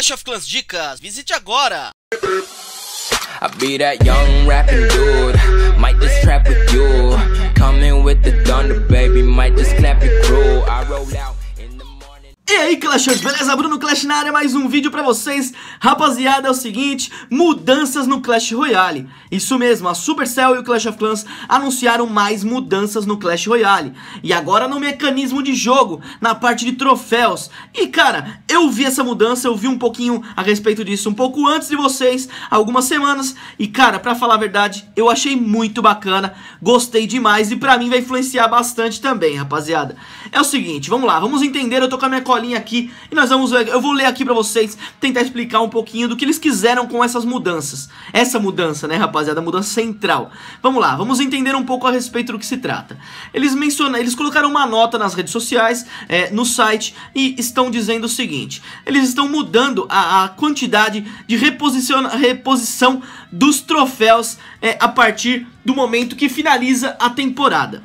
Clash of Clans Dicas, visite agora! I be that young rapping dude, might just trap with you. Coming with the thunder, baby, might just clap your crew. I roll out. E aí, Clashers, beleza? Bruno Clash na área, mais um vídeo pra vocês. Rapaziada, é o seguinte, mudanças no Clash Royale. Isso mesmo, a Supercell e o Clash of Clans anunciaram mais mudanças no Clash Royale. E agora no mecanismo de jogo, na parte de troféus. E, cara, eu vi essa mudança, eu vi um pouquinho a respeito disso um pouco antes de vocês, algumas semanas. E, cara, pra falar a verdade, eu achei muito bacana, gostei demais e pra mim vai influenciar bastante também, rapaziada. É o seguinte, vamos lá, vamos entender, eu tô com a minha colega colinha aqui e nós vamos ver, eu vou ler aqui para vocês, tentar explicar um pouquinho do que eles quiseram com essas mudanças. Essa mudança, né, rapaziada, a mudança central. Vamos lá, vamos entender um pouco a respeito do que se trata. Eles mencionam, eles colocaram uma nota nas redes sociais, é, no site e estão dizendo o seguinte: eles estão mudando a, a quantidade de reposição, reposição dos troféus é, a partir do momento que finaliza a temporada.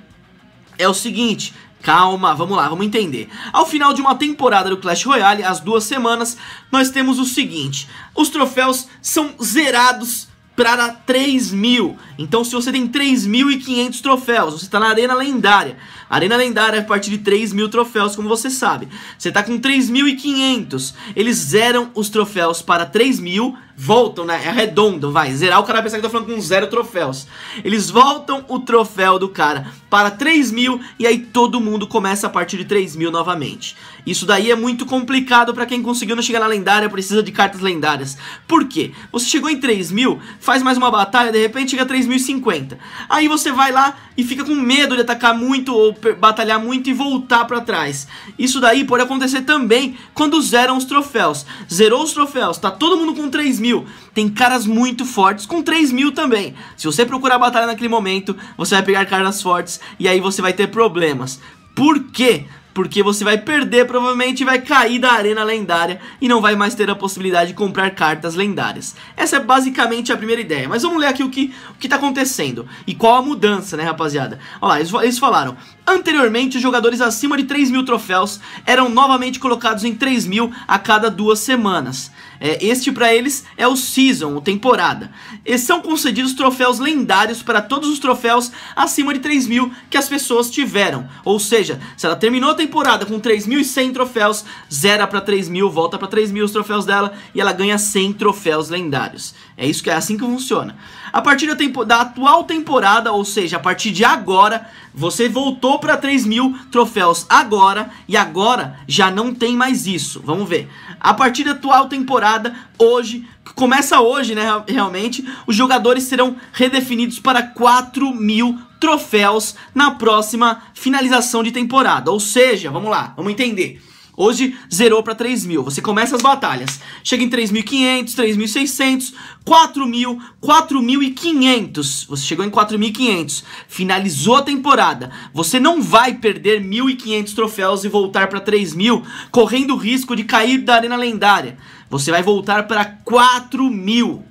É o seguinte, Calma, vamos lá, vamos entender. Ao final de uma temporada do Clash Royale, as duas semanas, nós temos o seguinte. Os troféus são zerados para 3 mil. Então, se você tem 3.500 troféus, você está na Arena Lendária. A Arena Lendária é a partir de 3 mil troféus, como você sabe. Você está com 3.500. Eles zeram os troféus para 3 mil voltam, né? Arredondam, é vai. Zerar o cara pensa que tá falando com zero troféus. Eles voltam o troféu do cara para 3 mil e aí todo mundo começa a partir de 3 mil novamente. Isso daí é muito complicado para quem conseguiu não chegar na lendária, precisa de cartas lendárias. Por quê? Você chegou em 3 mil, faz mais uma batalha, de repente chega a 3.050. Aí você vai lá e fica com medo de atacar muito ou batalhar muito e voltar para trás. Isso daí pode acontecer também quando zeram os troféus. Zerou os troféus, tá todo mundo com 3 mil mil, tem caras muito fortes com 3 mil também. Se você procurar batalha naquele momento, você vai pegar caras fortes e aí você vai ter problemas. Por quê? porque você vai perder provavelmente vai cair da arena lendária e não vai mais ter a possibilidade de comprar cartas lendárias. Essa é basicamente a primeira ideia, mas vamos ler aqui o que, o que tá acontecendo e qual a mudança, né rapaziada? Olha lá, eles, eles falaram, anteriormente os jogadores acima de 3 mil troféus eram novamente colocados em 3 mil a cada duas semanas. É, este para eles é o season, o temporada. E são concedidos troféus lendários para todos os troféus acima de 3 mil que as pessoas tiveram. Ou seja, se ela terminou a temporada com 3.100 troféus, zera para 3 mil, volta para 3 mil os troféus dela e ela ganha 100 troféus lendários. É isso que é assim que funciona. A partir da, da atual temporada, ou seja, a partir de agora, você voltou para 3 mil troféus agora e agora já não tem mais isso. Vamos ver. A partir da atual temporada, hoje, que começa hoje, né? Realmente, os jogadores serão redefinidos para 4 mil troféus na próxima finalização de temporada. Ou seja, vamos lá, vamos entender. Hoje zerou para 3 mil. Você começa as batalhas. Chega em 3.500, 3.600, 4.000, 4.500. Você chegou em 4.500. Finalizou a temporada. Você não vai perder 1.500 troféus e voltar para 3 mil, correndo o risco de cair da arena lendária. Você vai voltar para 4 mil.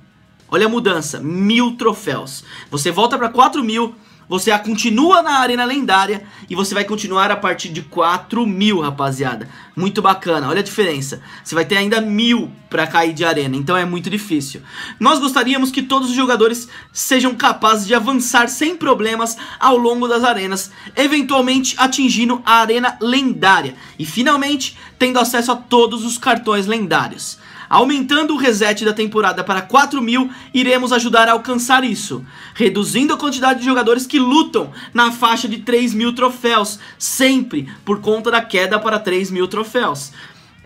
Olha a mudança, mil troféus. Você volta para 4 mil você a continua na Arena Lendária e você vai continuar a partir de 4 mil, rapaziada. Muito bacana, olha a diferença. Você vai ter ainda mil para cair de arena, então é muito difícil. Nós gostaríamos que todos os jogadores sejam capazes de avançar sem problemas ao longo das arenas, eventualmente atingindo a Arena Lendária e finalmente tendo acesso a todos os cartões lendários. Aumentando o reset da temporada para 4 mil, iremos ajudar a alcançar isso, reduzindo a quantidade de jogadores que lutam na faixa de 3 mil troféus, sempre por conta da queda para 3 mil troféus.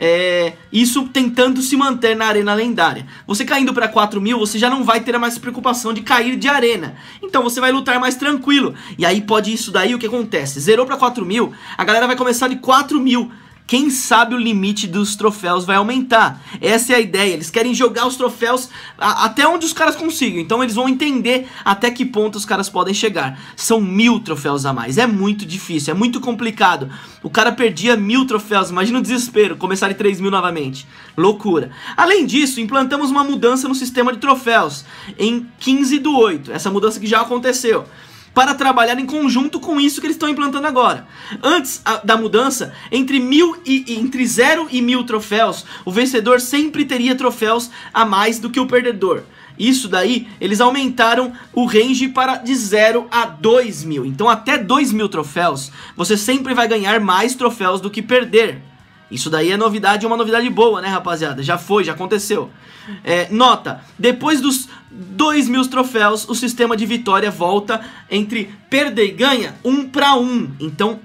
É, isso tentando se manter na arena lendária. Você caindo para 4 mil, você já não vai ter mais preocupação de cair de arena. Então você vai lutar mais tranquilo. E aí pode isso daí, o que acontece? Zerou para 4 mil, a galera vai começar de 4 mil quem sabe o limite dos troféus vai aumentar. Essa é a ideia, eles querem jogar os troféus a, até onde os caras consigam, então eles vão entender até que ponto os caras podem chegar. São mil troféus a mais, é muito difícil, é muito complicado. O cara perdia mil troféus, imagina o desespero, começar em 3 mil novamente. Loucura. Além disso, implantamos uma mudança no sistema de troféus em 15 do 8, essa mudança que já aconteceu para trabalhar em conjunto com isso que eles estão implantando agora. Antes da mudança, entre mil e entre zero e mil troféus, o vencedor sempre teria troféus a mais do que o perdedor. Isso daí, eles aumentaram o range para de 0 a 2 mil. Então até 2 mil troféus, você sempre vai ganhar mais troféus do que perder. Isso daí é novidade, uma novidade boa, né, rapaziada? Já foi, já aconteceu. É, nota: depois dos 2 mil troféus, o sistema de vitória volta entre perder e ganha, um para um. Então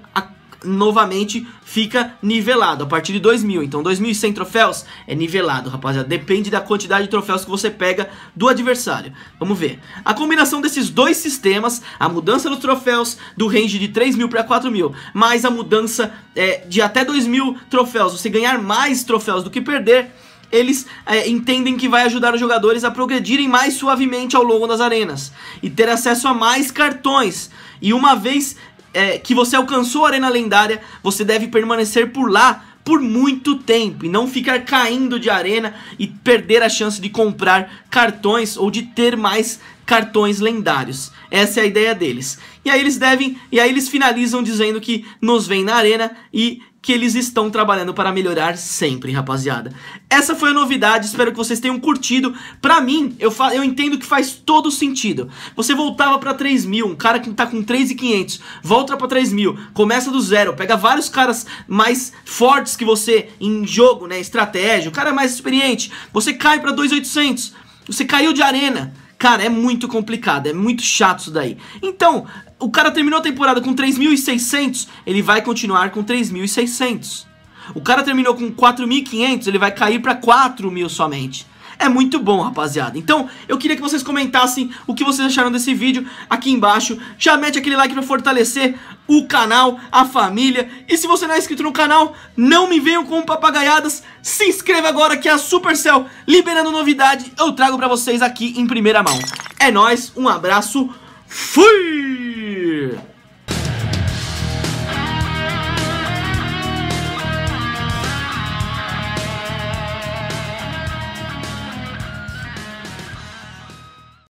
novamente fica nivelado a partir de 2.000. Então 2.100 troféus é nivelado, rapaziada. Depende da quantidade de troféus que você pega do adversário. Vamos ver. A combinação desses dois sistemas, a mudança dos troféus do range de 3.000 para 4.000, mais a mudança é, de até 2.000 troféus, você ganhar mais troféus do que perder, eles é, entendem que vai ajudar os jogadores a progredirem mais suavemente ao longo das arenas e ter acesso a mais cartões. E uma vez é, que você alcançou a Arena Lendária, você deve permanecer por lá por muito tempo e não ficar caindo de arena e perder a chance de comprar cartões ou de ter mais cartões lendários. Essa é a ideia deles. E aí eles devem, e aí eles finalizam dizendo que nos vem na arena e que eles estão trabalhando para melhorar sempre, rapaziada. Essa foi a novidade, espero que vocês tenham curtido. Pra mim, eu, eu entendo que faz todo sentido. Você voltava pra 3 mil, um cara que tá com 3,500, volta pra 3 mil, começa do zero, pega vários caras mais fortes que você em jogo, né, estratégia, o cara é mais experiente, você cai pra 2,800, você caiu de arena, Cara, é muito complicado, é muito chato isso daí. Então, o cara terminou a temporada com 3.600, ele vai continuar com 3.600. O cara terminou com 4.500, ele vai cair para 4.000 somente é muito bom, rapaziada. Então, eu queria que vocês comentassem o que vocês acharam desse vídeo aqui embaixo. Já mete aquele like pra fortalecer o canal, a família. E se você não é inscrito no canal, não me venham com papagaiadas. Se inscreva agora que é a Supercell liberando novidade. Eu trago pra vocês aqui em primeira mão. É nóis, um abraço, fui!